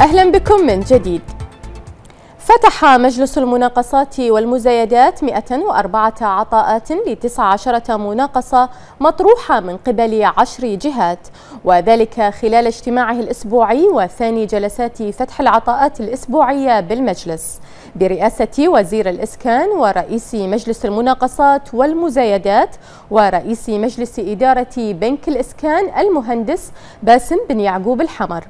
أهلا بكم من جديد فتح مجلس المناقصات والمزايدات 104 عطاءات ل 19 مناقصة مطروحة من قبل عشر جهات وذلك خلال اجتماعه الأسبوعي وثاني جلسات فتح العطاءات الأسبوعية بالمجلس برئاسة وزير الإسكان ورئيس مجلس المناقصات والمزايدات ورئيس مجلس إدارة بنك الإسكان المهندس باسم بن يعقوب الحمر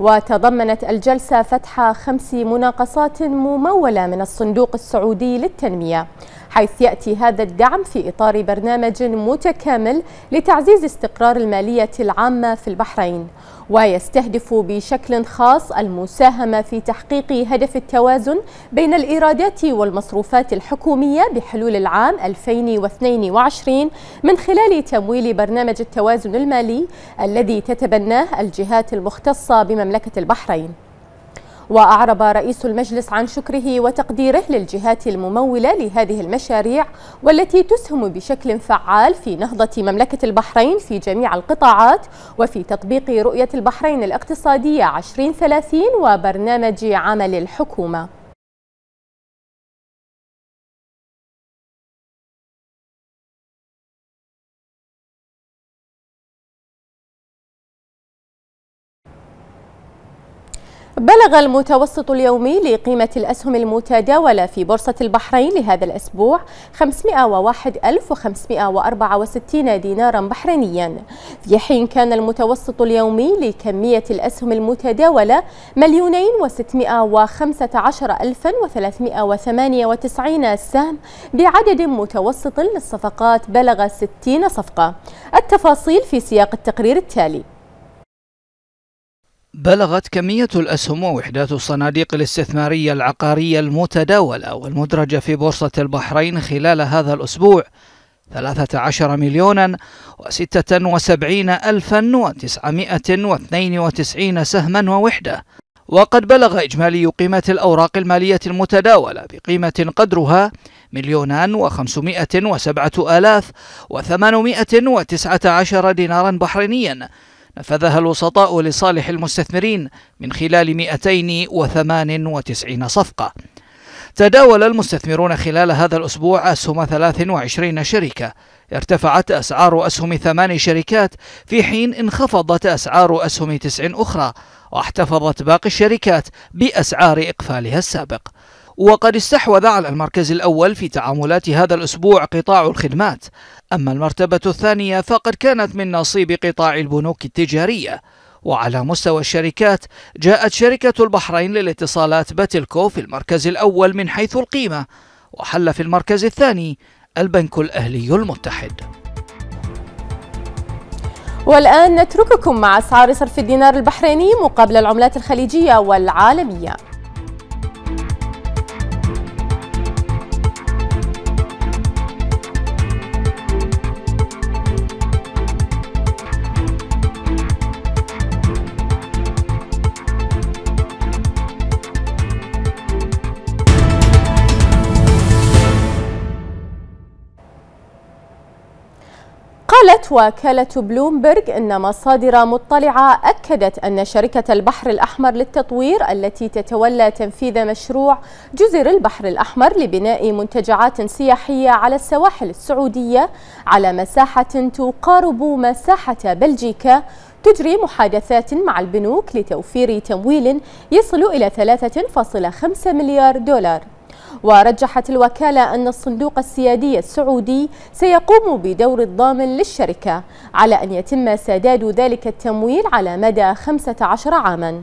وتضمنت الجلسة فتح خمس مناقصات ممولة من الصندوق السعودي للتنمية حيث يأتي هذا الدعم في إطار برنامج متكامل لتعزيز استقرار المالية العامة في البحرين ويستهدف بشكل خاص المساهمة في تحقيق هدف التوازن بين الإيرادات والمصروفات الحكومية بحلول العام 2022 من خلال تمويل برنامج التوازن المالي الذي تتبناه الجهات المختصة بمملكة البحرين وأعرب رئيس المجلس عن شكره وتقديره للجهات الممولة لهذه المشاريع والتي تسهم بشكل فعال في نهضة مملكة البحرين في جميع القطاعات وفي تطبيق رؤية البحرين الاقتصادية 2030 وبرنامج عمل الحكومة بلغ المتوسط اليومي لقيمة الأسهم المتداولة في بورصة البحرين لهذا الأسبوع 501564 دينارا بحرينيا في حين كان المتوسط اليومي لكمية الأسهم المتداولة مليونين وخمسة عشر الفا وثمانية وتسعين سهم بعدد متوسط للصفقات بلغ 60 صفقة التفاصيل في سياق التقرير التالي بلغت كمية الأسهم ووحدات الصناديق الاستثمارية العقارية المتداولة والمدرجة في بورصة البحرين خلال هذا الأسبوع 13 مليونا و76 ألفا و992 سهما ووحدة وقد بلغ إجمالي قيمة الأوراق المالية المتداولة بقيمة قدرها مليونان وخمسمائة وسبعة آلاف وثمانمائة وتسعة عشر دينارا بحرينيا نفذها الوسطاء لصالح المستثمرين من خلال 298 صفقة تداول المستثمرون خلال هذا الأسبوع أسهم 23 شركة ارتفعت أسعار أسهم ثمان شركات في حين انخفضت أسعار أسهم تسع أخرى واحتفظت باقي الشركات بأسعار إقفالها السابق وقد استحوذ على المركز الأول في تعاملات هذا الأسبوع قطاع الخدمات أما المرتبة الثانية فقد كانت من نصيب قطاع البنوك التجارية وعلى مستوى الشركات جاءت شركة البحرين للاتصالات باتلكو في المركز الأول من حيث القيمة وحل في المركز الثاني البنك الأهلي المتحد والآن نترككم مع أسعار صرف الدينار البحريني مقابل العملات الخليجية والعالمية قالت وكالة بلومبرغ أن مصادر مطلعة أكدت أن شركة البحر الأحمر للتطوير التي تتولى تنفيذ مشروع جزر البحر الأحمر لبناء منتجعات سياحية على السواحل السعودية على مساحة تقارب مساحة بلجيكا تجري محادثات مع البنوك لتوفير تمويل يصل إلى 3.5 مليار دولار ورجحت الوكالة أن الصندوق السيادي السعودي سيقوم بدور الضامن للشركة على أن يتم سداد ذلك التمويل على مدى 15 عاماً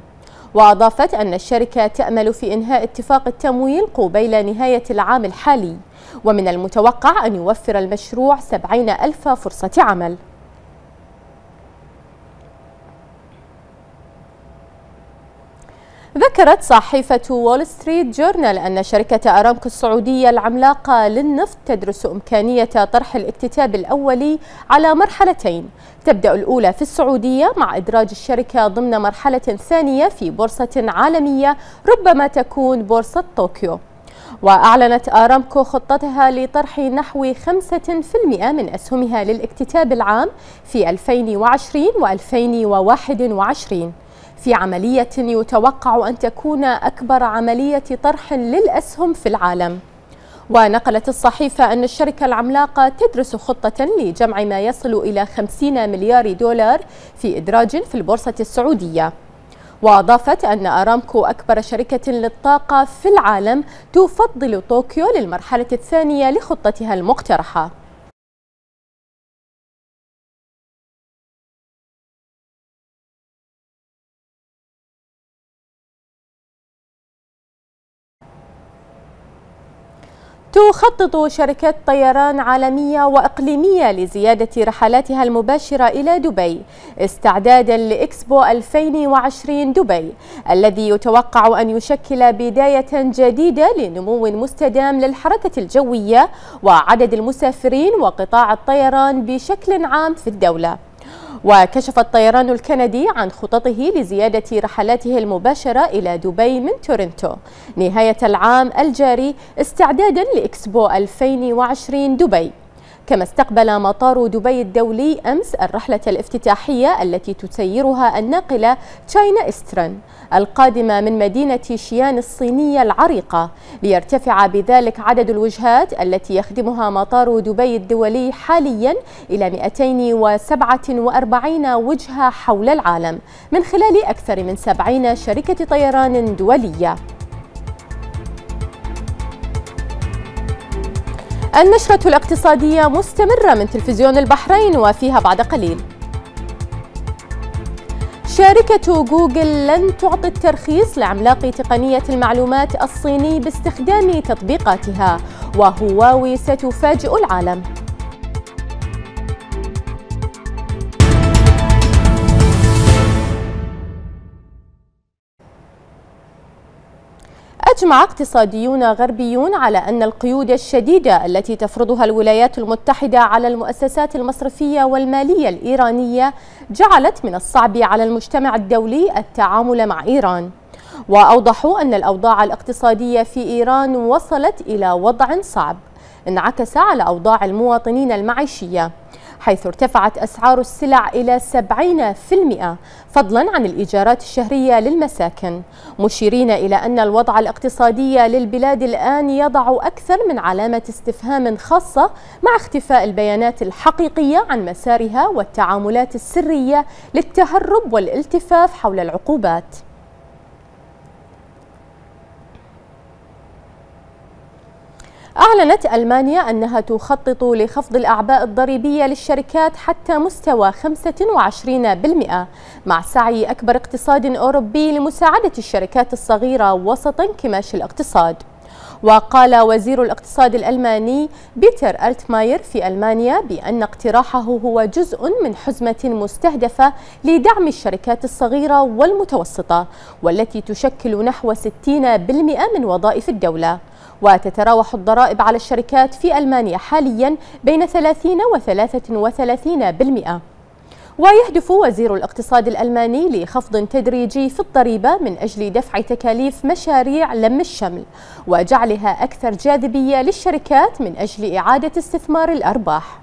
وأضافت أن الشركة تأمل في إنهاء اتفاق التمويل قبيل نهاية العام الحالي ومن المتوقع أن يوفر المشروع 70 ألف فرصة عمل ذكرت صحيفة وول ستريت جورنال أن شركة أرامكو السعودية العملاقة للنفط تدرس إمكانية طرح الاكتتاب الأولي على مرحلتين تبدأ الأولى في السعودية مع إدراج الشركة ضمن مرحلة ثانية في بورصة عالمية ربما تكون بورصة طوكيو وأعلنت آرامكو خطتها لطرح نحو 5% من أسهمها للاكتتاب العام في 2020 و2021 في عملية يتوقع أن تكون أكبر عملية طرح للأسهم في العالم ونقلت الصحيفة أن الشركة العملاقة تدرس خطة لجمع ما يصل إلى 50 مليار دولار في إدراج في البورصة السعودية وأضافت أن أرامكو أكبر شركة للطاقة في العالم تفضل طوكيو للمرحلة الثانية لخطتها المقترحة تخطط شركات طيران عالمية وإقليمية لزيادة رحلاتها المباشرة إلى دبي استعدادا لإكسبو 2020 دبي الذي يتوقع أن يشكل بداية جديدة لنمو مستدام للحركة الجوية وعدد المسافرين وقطاع الطيران بشكل عام في الدولة وكشف الطيران الكندي عن خططه لزيادة رحلاته المباشرة إلى دبي من تورنتو نهاية العام الجاري استعدادا لإكسبو 2020 دبي كما استقبل مطار دبي الدولي أمس الرحلة الافتتاحية التي تسيرها الناقلة تشاينا إسترن القادمة من مدينة شيان الصينية العريقة ليرتفع بذلك عدد الوجهات التي يخدمها مطار دبي الدولي حاليا إلى 247 وجهة حول العالم من خلال أكثر من 70 شركة طيران دولية النشرة الاقتصادية مستمرة من تلفزيون البحرين وفيها بعد قليل شركة جوجل لن تعطي الترخيص لعملاق تقنية المعلومات الصيني باستخدام تطبيقاتها وهواوي ستفاجئ العالم أجمع اقتصاديون غربيون على أن القيود الشديدة التي تفرضها الولايات المتحدة على المؤسسات المصرفية والمالية الإيرانية جعلت من الصعب على المجتمع الدولي التعامل مع إيران وأوضحوا أن الأوضاع الاقتصادية في إيران وصلت إلى وضع صعب انعكس على أوضاع المواطنين المعيشية حيث ارتفعت أسعار السلع إلى 70% فضلا عن الإيجارات الشهرية للمساكن مشيرين إلى أن الوضع الاقتصادي للبلاد الآن يضع أكثر من علامة استفهام خاصة مع اختفاء البيانات الحقيقية عن مسارها والتعاملات السرية للتهرب والالتفاف حول العقوبات أعلنت ألمانيا أنها تخطط لخفض الأعباء الضريبية للشركات حتى مستوى 25% مع سعي أكبر اقتصاد أوروبي لمساعدة الشركات الصغيرة وسط انكماش الاقتصاد وقال وزير الاقتصاد الألماني بيتر ألتماير في ألمانيا بأن اقتراحه هو جزء من حزمة مستهدفة لدعم الشركات الصغيرة والمتوسطة والتي تشكل نحو 60% من وظائف الدولة وتتراوح الضرائب على الشركات في ألمانيا حاليا بين 30 و 33% ويهدف وزير الاقتصاد الألماني لخفض تدريجي في الضريبة من أجل دفع تكاليف مشاريع لم الشمل وجعلها أكثر جاذبية للشركات من أجل إعادة استثمار الأرباح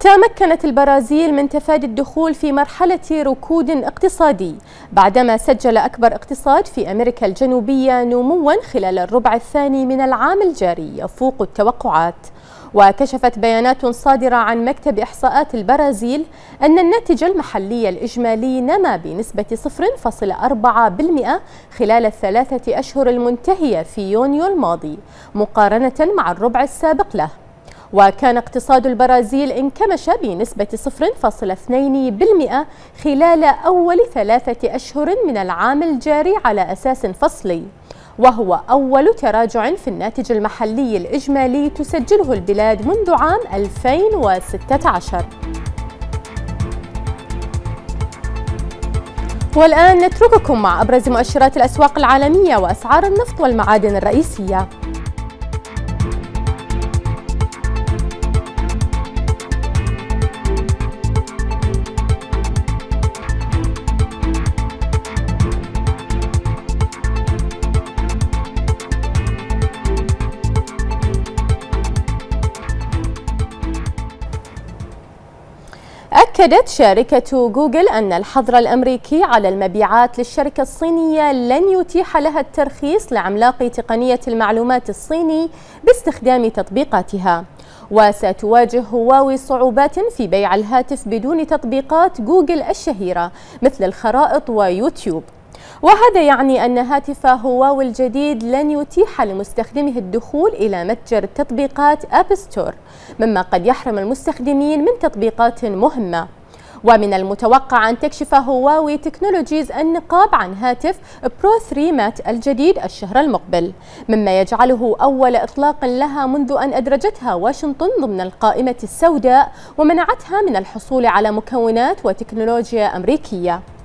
تمكنت البرازيل من تفادي الدخول في مرحلة ركود اقتصادي بعدما سجل أكبر اقتصاد في أمريكا الجنوبية نموا خلال الربع الثاني من العام الجاري يفوق التوقعات وكشفت بيانات صادرة عن مكتب إحصاءات البرازيل أن الناتج المحلي الإجمالي نما بنسبة 0.4% خلال الثلاثة أشهر المنتهية في يونيو الماضي مقارنة مع الربع السابق له وكان اقتصاد البرازيل انكمش بنسبة 0.2% خلال أول ثلاثة أشهر من العام الجاري على أساس فصلي وهو أول تراجع في الناتج المحلي الإجمالي تسجله البلاد منذ عام 2016 والآن نترككم مع أبرز مؤشرات الأسواق العالمية وأسعار النفط والمعادن الرئيسية أكدت شركة جوجل أن الحظر الأمريكي على المبيعات للشركة الصينية لن يتيح لها الترخيص لعملاق تقنية المعلومات الصيني باستخدام تطبيقاتها وستواجه هواوي صعوبات في بيع الهاتف بدون تطبيقات جوجل الشهيرة مثل الخرائط ويوتيوب وهذا يعني أن هاتف هواوي الجديد لن يتيح لمستخدمه الدخول إلى متجر تطبيقات أب ستور مما قد يحرم المستخدمين من تطبيقات مهمة ومن المتوقع أن تكشف هواوي تكنولوجيز النقاب عن هاتف برو 3 مات الجديد الشهر المقبل مما يجعله أول إطلاق لها منذ أن أدرجتها واشنطن ضمن القائمة السوداء ومنعتها من الحصول على مكونات وتكنولوجيا أمريكية